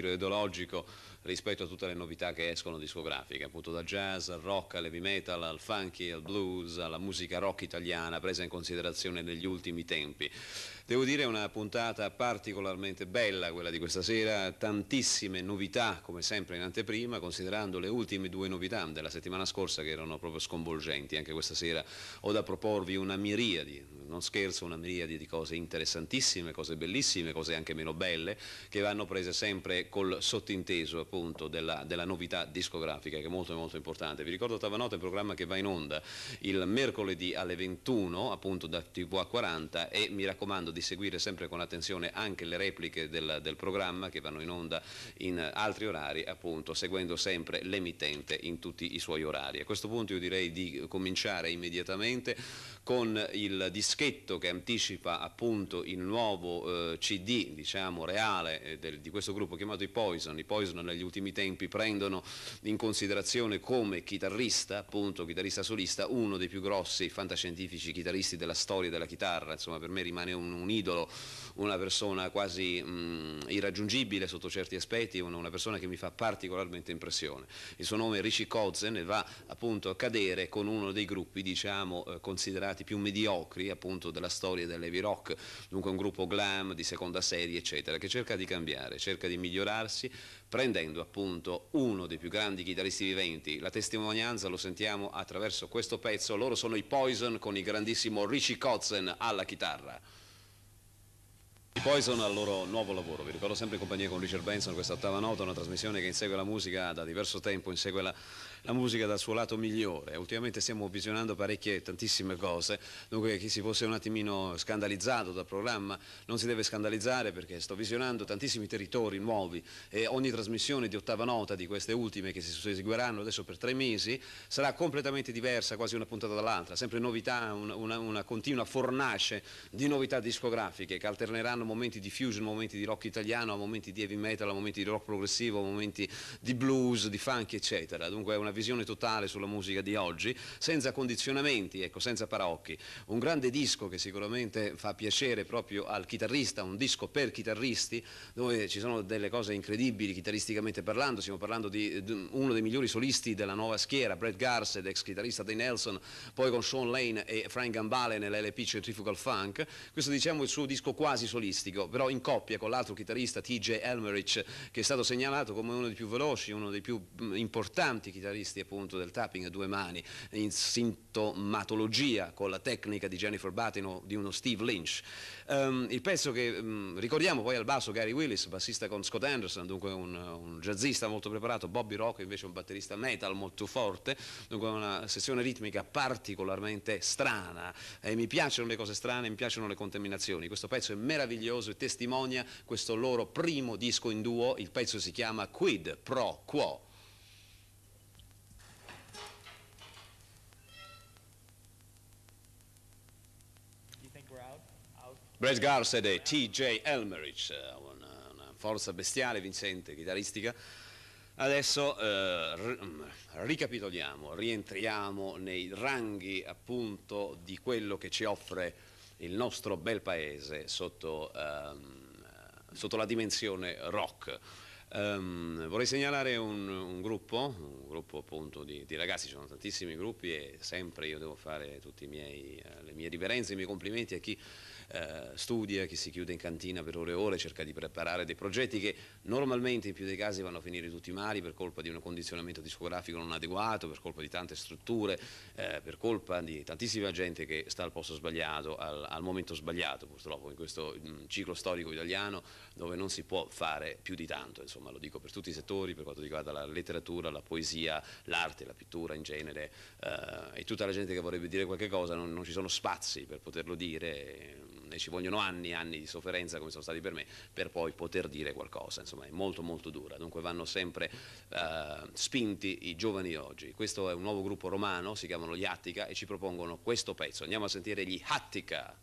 respiro ideologico rispetto a tutte le novità che escono discografiche, appunto da jazz al rock, al heavy metal, al funky, al blues, alla musica rock italiana presa in considerazione negli ultimi tempi. Devo dire una puntata particolarmente bella quella di questa sera, tantissime novità come sempre in anteprima, considerando le ultime due novità della settimana scorsa che erano proprio sconvolgenti, anche questa sera ho da proporvi una miriade non scherzo, una miriade di cose interessantissime, cose bellissime, cose anche meno belle, che vanno prese sempre col sottinteso appunto della, della novità discografica, che è molto molto importante. Vi ricordo Tavanota, è un programma che va in onda il mercoledì alle 21, appunto da TV 40 e mi raccomando di seguire sempre con attenzione anche le repliche del, del programma che vanno in onda in altri orari, appunto seguendo sempre l'emittente in tutti i suoi orari. A questo punto io direi di cominciare immediatamente con il discorso dischetto che anticipa appunto il nuovo eh, CD, diciamo, reale eh, del, di questo gruppo chiamato i Poison. I Poison negli ultimi tempi prendono in considerazione come chitarrista, appunto chitarrista solista, uno dei più grossi fantascientifici chitarristi della storia della chitarra, insomma per me rimane un, un idolo, una persona quasi mh, mm, irraggiungibile sotto certi aspetti, una, una, persona che mi fa particolarmente impressione. Il suo nome è Richie Kozen e va appunto a cadere con uno dei gruppi diciamo eh, considerati più mediocri appunto appunto della storia dell'heavy rock, dunque un gruppo glam di seconda serie eccetera, che cerca di cambiare, cerca di migliorarsi prendendo appunto uno dei più grandi chitarristi viventi, la testimonianza lo sentiamo attraverso questo pezzo, loro sono i Poison con il grandissimo Richie Kotzen alla chitarra. I Poison al loro nuovo lavoro, vi ricordo sempre in compagnia con Richard Benson, questa ottava nota, una trasmissione che insegue la musica da diverso tempo, insegue la la musica dal suo lato migliore. Ultimamente stiamo visionando parecchie, tantissime cose, dunque chi si fosse un attimino scandalizzato dal programma non si deve scandalizzare perché sto visionando tantissimi territori nuovi e ogni trasmissione di ottava nota di queste ultime che si susseguiranno adesso per tre mesi sarà completamente diversa, quasi una puntata dall'altra, sempre novità, una, una, una continua fornace di novità discografiche che alterneranno momenti di fusion, momenti di rock italiano, momenti di heavy metal, momenti di rock progressivo, momenti di blues, di funk, eccetera. Dunque è una visione totale sulla musica di oggi, senza condizionamenti, ecco, senza paraocchi. Un grande disco che sicuramente fa piacere proprio al chitarrista, un disco per chitarristi, dove ci sono delle cose incredibili chitarristicamente parlando, stiamo parlando di, uno dei migliori solisti della nuova schiera, Brett Garsed, ex chitarrista dei Nelson, poi con Sean Lane e Frank Gambale nell'LP Centrifugal Funk, questo diciamo è il suo disco quasi solistico, però in coppia con l'altro chitarrista TJ Elmerich, che è stato segnalato come uno dei più veloci, uno dei più importanti chitarristi specialisti appunto del tapping a due mani in sintomatologia con la tecnica di Jennifer Batino di uno Steve Lynch. Um, il pezzo che um, ricordiamo poi al basso Gary Willis, bassista con Scott Anderson, dunque un, un jazzista molto preparato, Bobby Rock invece un batterista metal molto forte, dunque una sessione ritmica particolarmente strana e mi piacciono le cose strane, mi piacciono le contaminazioni. Questo pezzo è meraviglioso e testimonia questo loro primo disco in duo, il pezzo si chiama Quid Pro Quo. Brad Garsed e T.J. Elmerich, eh, una, una, forza bestiale, vincente, chitarristica. Adesso eh, mm, ricapitoliamo, rientriamo nei ranghi appunto di quello che ci offre il nostro bel paese sotto, ehm, sotto la dimensione rock. Um, vorrei segnalare un, un, gruppo, un gruppo appunto di, di, ragazzi, ci sono tantissimi gruppi e sempre io devo fare tutte eh, le mie riverenze, i miei complimenti a chi eh, studia, chi si chiude in cantina per ore e ore, cerca di preparare dei progetti che normalmente in più dei casi vanno a finire tutti mali per colpa di un condizionamento discografico non adeguato, per colpa di tante strutture, eh, per colpa di tantissima gente che sta al posto sbagliato, al, al momento sbagliato purtroppo in questo mh, ciclo storico italiano dove non si può fare più di tanto, insomma lo dico per tutti i settori, per quanto riguarda la letteratura, la poesia, l'arte, la pittura in genere eh, e tutta la gente che vorrebbe dire qualche cosa non, non ci sono spazi per poterlo dire. Eh, e ci vogliono anni e anni di sofferenza come sono stati per me per poi poter dire qualcosa, insomma è molto molto dura, dunque vanno sempre eh, spinti i giovani oggi. Questo è un nuovo gruppo romano, si chiamano gli Attica e ci propongono questo pezzo, andiamo a sentire gli Attica.